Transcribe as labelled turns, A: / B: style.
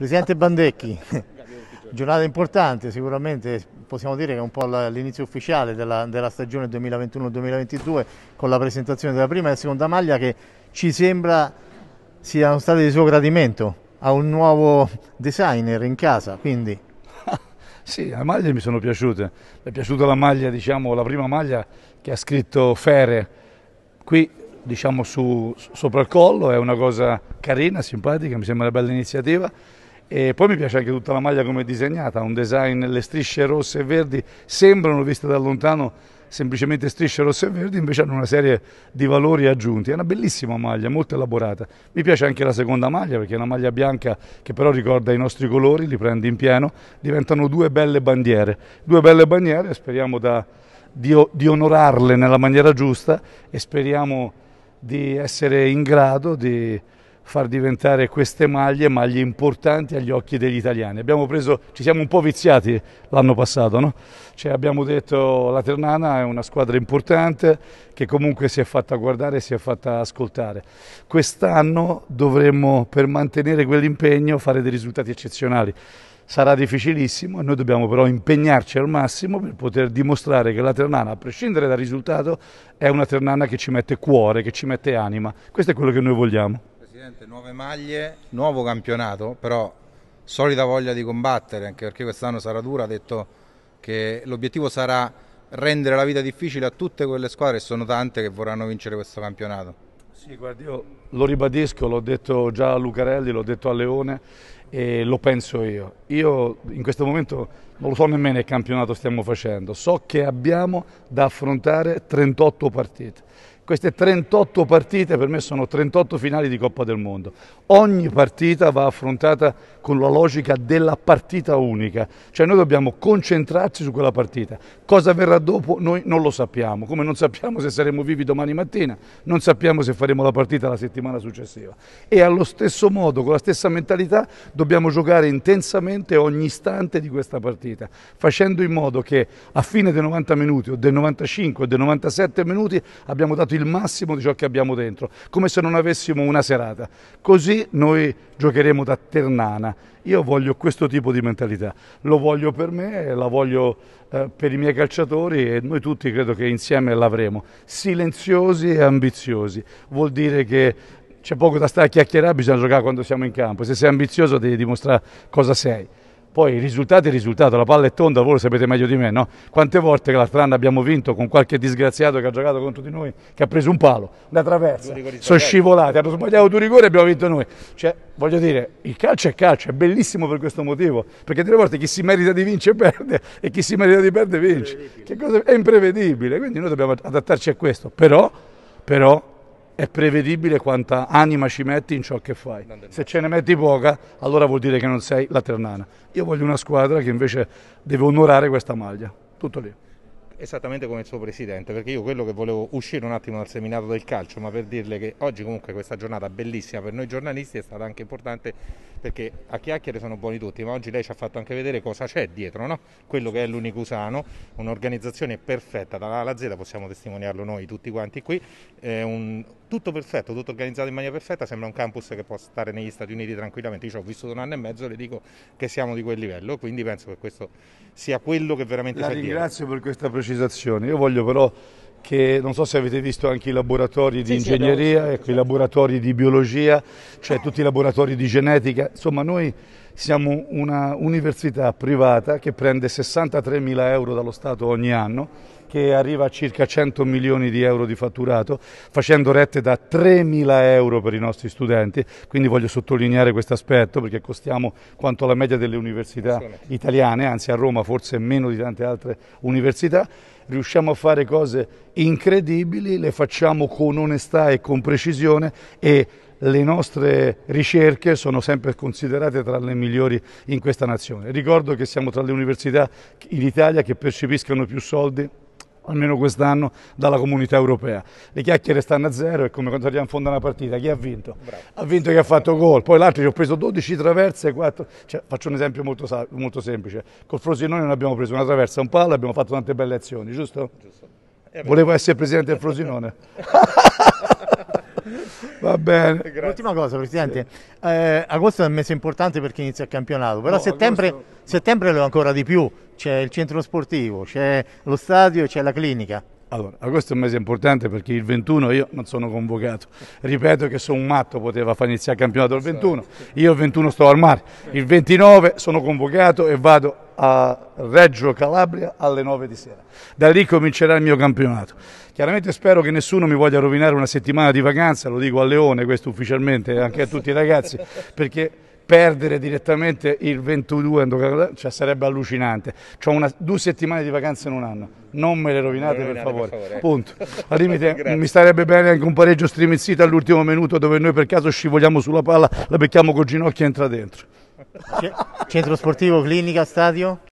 A: Presidente Bandecchi, giornata importante sicuramente, possiamo dire che è un po' l'inizio ufficiale della, della stagione 2021-2022 con la presentazione della prima e della seconda maglia che ci sembra siano state di suo gradimento a un nuovo designer in casa. Quindi. sì, le maglie mi sono piaciute, mi è piaciuta la maglia, diciamo, la prima maglia che ha scritto Fere qui diciamo su, sopra il collo, è una cosa carina, simpatica, mi sembra una bella iniziativa. E poi mi piace anche tutta la maglia come è disegnata, un design, le strisce rosse e verdi sembrano viste da lontano semplicemente strisce rosse e verdi, invece hanno una serie di valori aggiunti. È una bellissima maglia, molto elaborata. Mi piace anche la seconda maglia perché è una maglia bianca che però ricorda i nostri colori, li prende in pieno, diventano due belle bandiere. Due belle bandiere, speriamo da, di, di onorarle nella maniera giusta e speriamo di essere in grado di far diventare queste maglie maglie importanti agli occhi degli italiani. Preso, ci siamo un po' viziati l'anno passato, no? cioè abbiamo detto la Ternana è una squadra importante che comunque si è fatta guardare e si è fatta ascoltare. Quest'anno dovremmo per mantenere quell'impegno fare dei risultati eccezionali. Sarà difficilissimo, noi dobbiamo però impegnarci al massimo per poter dimostrare che la Ternana, a prescindere dal risultato, è una Ternana che ci mette cuore, che ci mette anima. Questo è quello che noi vogliamo. Presidente, nuove maglie, nuovo campionato, però solida voglia di combattere, anche perché quest'anno sarà dura, ha detto che l'obiettivo sarà rendere la vita difficile a tutte quelle squadre, e sono tante che vorranno vincere questo campionato. Sì, guardi, io lo ribadisco, l'ho detto già a Lucarelli, l'ho detto a Leone e lo penso io. Io in questo momento non lo so nemmeno che campionato stiamo facendo, so che abbiamo da affrontare 38 partite queste 38 partite per me sono 38 finali di Coppa del Mondo. Ogni partita va affrontata con la logica della partita unica, cioè noi dobbiamo concentrarci su quella partita. Cosa verrà dopo noi non lo sappiamo, come non sappiamo se saremo vivi domani mattina, non sappiamo se faremo la partita la settimana successiva. E allo stesso modo, con la stessa mentalità, dobbiamo giocare intensamente ogni istante di questa partita, facendo in modo che a fine dei 90 minuti o dei 95 o dei 97 minuti abbiamo dato il il massimo di ciò che abbiamo dentro, come se non avessimo una serata. Così noi giocheremo da Ternana. Io voglio questo tipo di mentalità, lo voglio per me, la voglio eh, per i miei calciatori e noi tutti credo che insieme l'avremo. Silenziosi e ambiziosi, vuol dire che c'è poco da stare a chiacchierare, bisogna giocare quando siamo in campo, se sei ambizioso devi dimostrare cosa sei. Poi il risultato è il risultato, la palla è tonda, voi lo sapete meglio di me, no? Quante volte che l'altro anno abbiamo vinto con qualche disgraziato che ha giocato contro di noi, che ha preso un palo, una traversa, sono scivolati, hanno sbagliato due rigori e abbiamo vinto noi. Cioè, voglio dire, il calcio è calcio, è bellissimo per questo motivo, perché delle volte chi si merita di vincere perde e chi si merita di perdere vince. Che cosa, è imprevedibile, quindi noi dobbiamo adattarci a questo, però, però è prevedibile quanta anima ci metti in ciò che fai. Se ce ne metti poca, allora vuol dire che non sei la Ternana. Io voglio una squadra che invece deve onorare questa maglia. Tutto lì. Esattamente come il suo presidente, perché io quello che volevo uscire un attimo dal seminato del calcio, ma per dirle che oggi comunque questa giornata bellissima per noi giornalisti è stata anche importante perché a chiacchiere sono buoni tutti, ma oggi lei ci ha fatto anche vedere cosa c'è dietro, no? quello che è l'Unicusano, un'organizzazione perfetta, dalla A alla Z possiamo testimoniarlo noi tutti quanti qui, un, tutto perfetto, tutto organizzato in maniera perfetta, sembra un campus che può stare negli Stati Uniti tranquillamente, io ci ho vissuto un anno e mezzo e le dico che siamo di quel livello, quindi penso che questo sia quello che veramente... La ringrazio dietro. per questa precisione precisazioni. Io voglio però che non so se avete visto anche i laboratori di sì, ingegneria, sì, ecco, i laboratori di biologia, cioè tutti i laboratori di genetica. Insomma, noi siamo una università privata che prende 63 mila euro dallo Stato ogni anno che arriva a circa 100 milioni di euro di fatturato, facendo rette da 3.000 euro per i nostri studenti, quindi voglio sottolineare questo aspetto perché costiamo quanto la media delle università italiane, anzi a Roma forse meno di tante altre università, riusciamo a fare cose incredibili, le facciamo con onestà e con precisione e le nostre ricerche sono sempre considerate tra le migliori in questa nazione. Ricordo che siamo tra le università in Italia che percepiscono più soldi almeno quest'anno, dalla comunità europea. Le chiacchiere stanno a zero, è come quando arriviamo in fondo a una partita, chi ha vinto? Bravo. Ha vinto chi ha fatto gol, poi l'altro ci ho preso 12 traverse, 4... Cioè, faccio un esempio molto, molto semplice, col Frosinone non abbiamo preso una traversa, un palo, abbiamo fatto tante belle azioni, giusto? Giusto. Eh, Volevo essere presidente del Frosinone. Va bene. Grazie. L'ultima cosa, Presidente. Sì. Eh, agosto è un mese importante perché inizia il campionato, però no, settembre, agosto... settembre, lo è ancora di più c'è il centro sportivo, c'è lo stadio, e c'è la clinica. Allora, questo è un mese importante perché il 21 io non sono convocato. Ripeto che sono un matto, poteva far iniziare il campionato il 21. Certo, io il 21 sto al mare. Il 29 sono convocato e vado a Reggio Calabria alle 9 di sera. Da lì comincerà il mio campionato. Chiaramente spero che nessuno mi voglia rovinare una settimana di vacanza, lo dico a Leone questo ufficialmente, anche a tutti i ragazzi, perché perdere direttamente il 22, cioè sarebbe allucinante. Ho una, due settimane di vacanze in un anno, non me le rovinate, rovinate per favore. Per favore. Punto. Al limite mi starebbe bene anche un pareggio strimezzito all'ultimo minuto dove noi per caso scivoliamo sulla palla, la becchiamo col ginocchio e entra dentro. Centro sportivo, clinica, stadio?